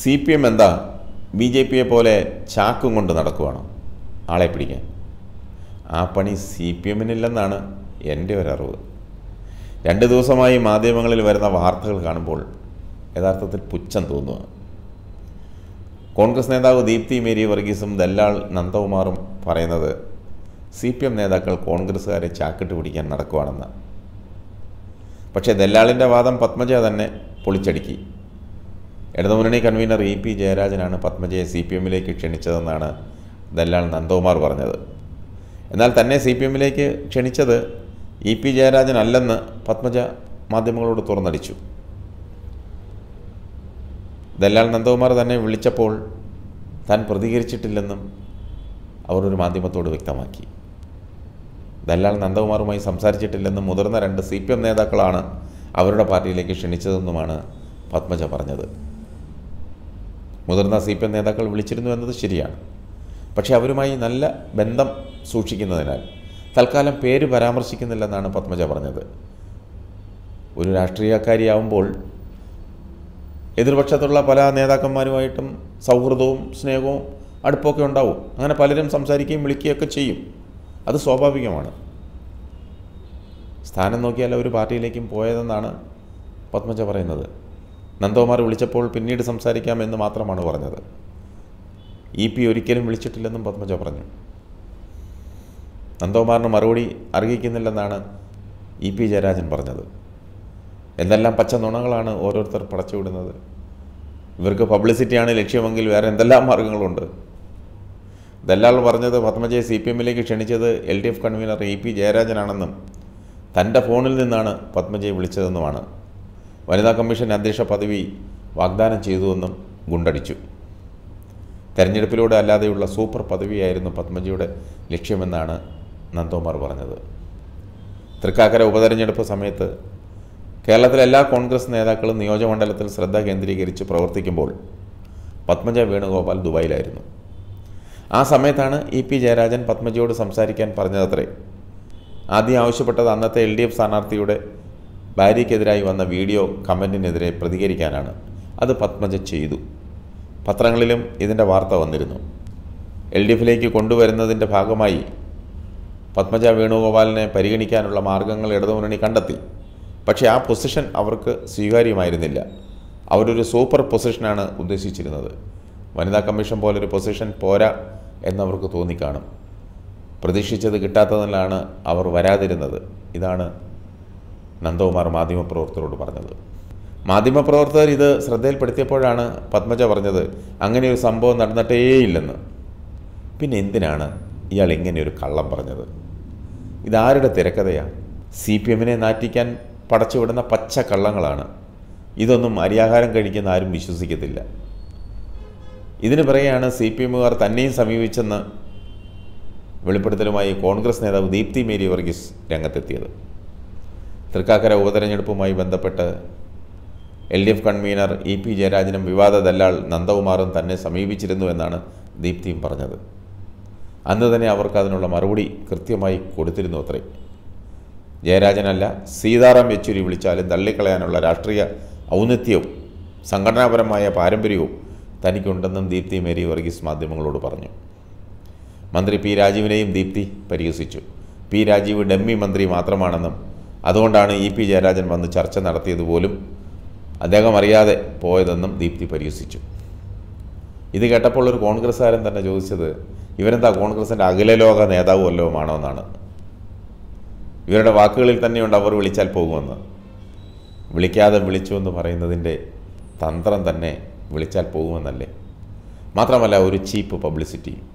C P M എന്താ B J പിയെ പോലെ ചാക്കും കൊണ്ട് നടക്കുവാണോ ആളെ പിടിക്കാൻ ആ പണി സി പി എമ്മിനില്ലെന്നാണ് എൻ്റെ ഒരറിവ് രണ്ട് ദിവസമായി മാധ്യമങ്ങളിൽ വരുന്ന വാർത്തകൾ കാണുമ്പോൾ യഥാർത്ഥത്തിൽ പുച്ഛം തോന്നുക കോൺഗ്രസ് നേതാവ് ദീപ്തി മേരി വർഗീസും ദല്ലാൾ നന്ദകുമാറും പറയുന്നത് സി പി എം നേതാക്കൾ കോൺഗ്രസ്സുകാരെ ചാക്കിട്ട് പിടിക്കാൻ നടക്കുവാണെന്ന് പക്ഷേ ദല്ലാളിൻ്റെ വാദം പത്മജ തന്നെ പൊളിച്ചടുക്കി ഇടതുമുന്നണി കൺവീനർ ഇ പി ജയരാജനാണ് പത്മജയെ സി പി എമ്മിലേക്ക് ക്ഷണിച്ചതെന്നാണ് ദല്ലാൽ നന്ദകുമാർ പറഞ്ഞത് എന്നാൽ തന്നെ സി പി എമ്മിലേക്ക് ക്ഷണിച്ചത് ഇ പി ജയരാജനല്ലെന്ന് പത്മജ മാധ്യമങ്ങളോട് തുറന്നടിച്ചു ദല്ലാൽ നന്ദകുമാർ തന്നെ വിളിച്ചപ്പോൾ താൻ പ്രതികരിച്ചിട്ടില്ലെന്നും അവർ ഒരു മാധ്യമത്തോട് വ്യക്തമാക്കി ദല്ലാൽ നന്ദകുമാറുമായി സംസാരിച്ചിട്ടില്ലെന്നും മുതിർന്ന രണ്ട് സി പി എം നേതാക്കളാണ് അവരുടെ പാർട്ടിയിലേക്ക് ക്ഷണിച്ചതെന്നുമാണ് പത്മജ പറഞ്ഞത് മുതിർന്ന സി പി എം നേതാക്കൾ വിളിച്ചിരുന്നു എന്നത് ശരിയാണ് പക്ഷേ അവരുമായി നല്ല ബന്ധം സൂക്ഷിക്കുന്നതിനാൽ തൽക്കാലം പേര് പരാമർശിക്കുന്നില്ലെന്നാണ് പത്മജ പറഞ്ഞത് ഒരു രാഷ്ട്രീയക്കാരിയാവുമ്പോൾ എതിർപക്ഷത്തുള്ള പല നേതാക്കന്മാരുമായിട്ടും സൗഹൃദവും സ്നേഹവും അടുപ്പമൊക്കെ ഉണ്ടാവും അങ്ങനെ പലരും സംസാരിക്കുകയും വിളിക്കുകയൊക്കെ ചെയ്യും അത് സ്വാഭാവികമാണ് സ്ഥാനം നോക്കിയാൽ ഒരു പാർട്ടിയിലേക്കും പോയതെന്നാണ് പത്മജ പറയുന്നത് നന്ദകുമാർ വിളിച്ചപ്പോൾ പിന്നീട് സംസാരിക്കാമെന്ന് മാത്രമാണ് പറഞ്ഞത് ഇ പി ഒരിക്കലും വിളിച്ചിട്ടില്ലെന്നും പത്മജ പറഞ്ഞു നന്ദകുമാറിന് മറുപടി അറിയിക്കുന്നില്ലെന്നാണ് ഇ പി ജയരാജൻ പറഞ്ഞത് എന്തെല്ലാം പച്ച നുണകളാണ് ഓരോരുത്തർ പടച്ചുവിടുന്നത് ഇവർക്ക് പബ്ലിസിറ്റിയാണ് ലക്ഷ്യമെങ്കിൽ വേറെ എന്തെല്ലാം മാർഗങ്ങളുണ്ട് ദല്ലാൾ പറഞ്ഞത് പത്മജയെ സി പി എമ്മിലേക്ക് ക്ഷണിച്ചത് L D F convener E P ജയരാജനാണെന്നും തൻ്റെ ഫോണിൽ നിന്നാണ് പത്മജയെ വിളിച്ചതെന്നുമാണ് വനിതാ കമ്മീഷൻ അധ്യക്ഷ പദവി വാഗ്ദാനം ചെയ്തുവെന്നും ഗുണ്ടടിച്ചു തെരഞ്ഞെടുപ്പിലൂടെ അല്ലാതെയുള്ള സൂപ്പർ പദവിയായിരുന്നു പത്മജിയുടെ ലക്ഷ്യമെന്നാണ് നന്ദോമാർ പറഞ്ഞത് തൃക്കാക്കര ഉപതെരഞ്ഞെടുപ്പ് സമയത്ത് കേരളത്തിലെ എല്ലാ കോൺഗ്രസ് നേതാക്കളും നിയോജകമണ്ഡലത്തിൽ ശ്രദ്ധ കേന്ദ്രീകരിച്ച് പ്രവർത്തിക്കുമ്പോൾ പത്മജ വേണുഗോപാൽ ദുബായിലായിരുന്നു ആ സമയത്താണ് ഇ പി ജയരാജൻ പത്മജിയോട് സംസാരിക്കാൻ പറഞ്ഞതത്രേ ആദ്യം ആവശ്യപ്പെട്ടത് അന്നത്തെ എൽ ഡി എഫ് സ്ഥാനാർത്ഥിയുടെ ഭാര്യയ്ക്കെതിരായി വന്ന വീഡിയോ കമൻറ്റിനെതിരെ പ്രതികരിക്കാനാണ് അത് പത്മജ ചെയ്തു പത്രങ്ങളിലും ഇതിൻ്റെ വാർത്ത വന്നിരുന്നു എൽ ഡി എഫിലേക്ക് കൊണ്ടുവരുന്നതിൻ്റെ ഭാഗമായി പത്മജ വേണുഗോപാലിനെ പരിഗണിക്കാനുള്ള മാർഗങ്ങൾ ഇടതുമുന്നണി കണ്ടെത്തി പക്ഷേ ആ പൊസിഷൻ അവർക്ക് സ്വീകാര്യമായിരുന്നില്ല അവരൊരു സൂപ്പർ പൊസിഷനാണ് ഉദ്ദേശിച്ചിരുന്നത് വനിതാ കമ്മീഷൻ പോലൊരു പൊസിഷൻ പോരാ എന്നവർക്ക് തോന്നിക്കാണും പ്രതീക്ഷിച്ചത് കിട്ടാത്തതിനാണ് അവർ വരാതിരുന്നത് ഇതാണ് നന്ദകുമാർ മാധ്യമപ്രവർത്തകരോട് പറഞ്ഞത് മാധ്യമപ്രവർത്തകർ ഇത് ശ്രദ്ധയിൽപ്പെടുത്തിയപ്പോഴാണ് പത്മജ പറഞ്ഞത് അങ്ങനെ ഒരു സംഭവം നടന്നിട്ടേയില്ലെന്ന് പിന്നെ എന്തിനാണ് ഇയാൾ ഇങ്ങനെ ഒരു കള്ളം പറഞ്ഞത് ഇതാരുടെ തിരക്കഥയാണ് സി പി എമ്മിനെ നാറ്റിക്കാൻ പടച്ചുവിടുന്ന പച്ച കള്ളങ്ങളാണ് ഇതൊന്നും അരിയാഹാരം കഴിക്കുന്ന ആരും വിശ്വസിക്കത്തില്ല ഇതിന് പിറകെയാണ് സി പി എമ്മുകാർ തന്നെയും സമീപിച്ചെന്ന് വെളിപ്പെടുത്തലുമായി കോൺഗ്രസ് നേതാവ് ദീപ്തി മേരി വർഗീസ് രംഗത്തെത്തിയത് തൃക്കാക്കര ഉപതെരഞ്ഞെടുപ്പുമായി ബന്ധപ്പെട്ട് L D F convener E P ജയരാജനും വിവാദ ദല്ലാൾ നന്ദകുമാറും തന്നെ സമീപിച്ചിരുന്നു എന്നാണ് ദീപ്തിയും പറഞ്ഞത് അന്ന് തന്നെ അവർക്ക് അതിനുള്ള മറുപടി കൃത്യമായി കൊടുത്തിരുന്നു അത്രേ ജയരാജനല്ല സീതാറാം യെച്ചൂരി വിളിച്ചാലും തള്ളിക്കളയാനുള്ള രാഷ്ട്രീയ ഔന്നത്യവും സംഘടനാപരമായ പാരമ്പര്യവും തനിക്കുണ്ടെന്നും ദീപ്തി മേരി വർഗീസ് മാധ്യമങ്ങളോട് പറഞ്ഞു മന്ത്രി പി രാജീവിനെയും ദീപ്തി പരിഹസിച്ചു പി രാജീവ് ഡമ്മി മന്ത്രി മാത്രമാണെന്നും അതുകൊണ്ടാണ് ഇ പി ജയരാജൻ വന്ന് ചർച്ച നടത്തിയത് പോലും അദ്ദേഹം അറിയാതെ പോയതെന്നും ദീപ്തി പരിഹസിച്ചു ഇത് കേട്ടപ്പോൾ ഒരു കോൺഗ്രസ്സുകാരൻ തന്നെ ചോദിച്ചത് ഇവരെന്താ കോൺഗ്രസിൻ്റെ അഖിലലോക നേതാവ് വല്ലവുമാണോ എന്നാണ് ഇവരുടെ വാക്കുകളിൽ തന്നെയുണ്ട് അവർ വിളിച്ചാൽ പോകുമെന്ന് വിളിക്കാതെ വിളിച്ചു എന്ന് പറയുന്നതിൻ്റെ തന്ത്രം തന്നെ വിളിച്ചാൽ പോകുമെന്നല്ലേ മാത്രമല്ല ഒരു ചീപ്പ് പബ്ലിസിറ്റിയും